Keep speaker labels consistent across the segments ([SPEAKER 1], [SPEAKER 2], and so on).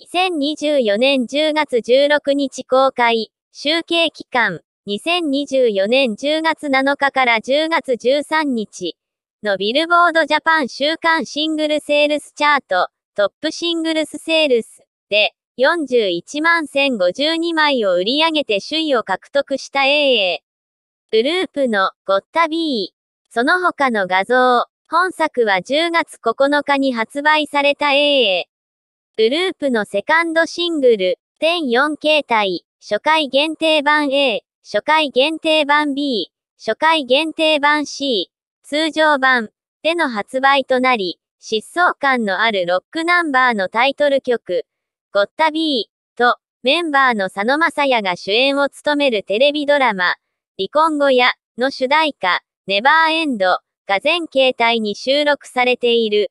[SPEAKER 1] 2024年10月16日公開、集計期間、2024年10月7日から10月13日のビルボードジャパン週間シングルセールスチャート、トップシングルスセールスで41万1052枚を売り上げて首位を獲得した AA。グループのゴッタ B。その他の画像。本作は10月9日に発売された AA。グループのセカンドシングル、全4形態、初回限定版 A、初回限定版 B、初回限定版 C、通常版での発売となり、疾走感のあるロックナンバーのタイトル曲、ゴッタビーとメンバーの佐野正也が主演を務めるテレビドラマ、離婚後やの主題歌、ネバーエンドが全形態に収録されている。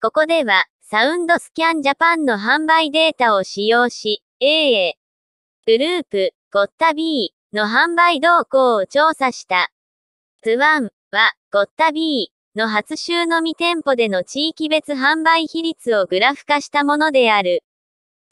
[SPEAKER 1] ここでは、サウンドスキャンジャパンの販売データを使用し、AA、グループ、ゴッタ B の販売動向を調査した。ツワンは、ゴッタ B の初週のみ店舗での地域別販売比率をグラフ化したものである。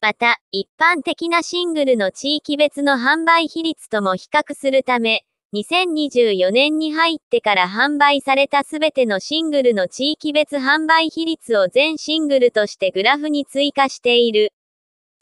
[SPEAKER 1] また、一般的なシングルの地域別の販売比率とも比較するため、2024年に入ってから販売されたすべてのシングルの地域別販売比率を全シングルとしてグラフに追加している。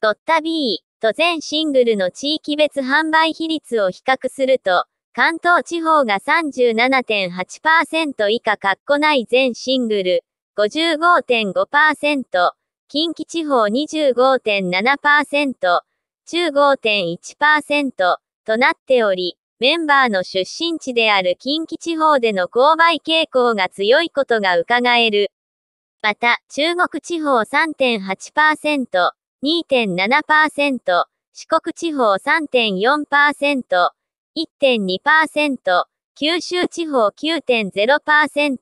[SPEAKER 1] ドッタ B と全シングルの地域別販売比率を比較すると、関東地方が37.8%以下かっこない全シングル、55.5%、近畿地方25.7%、15.1%となっており、メンバーの出身地である近畿地方での購買傾向が強いことが伺える。また、中国地方3.8%、2.7%、四国地方3.4%、1.2%、九州地方9.0%、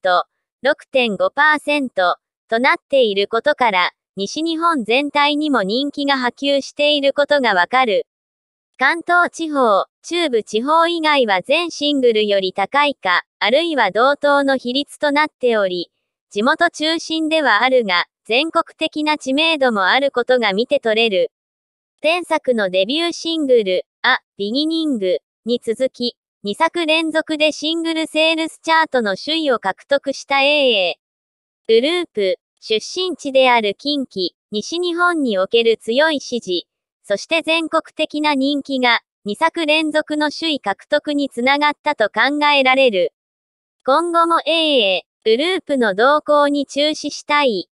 [SPEAKER 1] 6.5%となっていることから、西日本全体にも人気が波及していることがわかる。関東地方、中部地方以外は全シングルより高いか、あるいは同等の比率となっており、地元中心ではあるが、全国的な知名度もあることが見て取れる。前作のデビューシングル、あ、ビギニングに続き、2作連続でシングルセールスチャートの首位を獲得した AA。グループ、出身地である近畿、西日本における強い支持、そして全国的な人気が、2作連続の首位獲得につながったと考えられる。今後も AA、グループの動向に注視したい。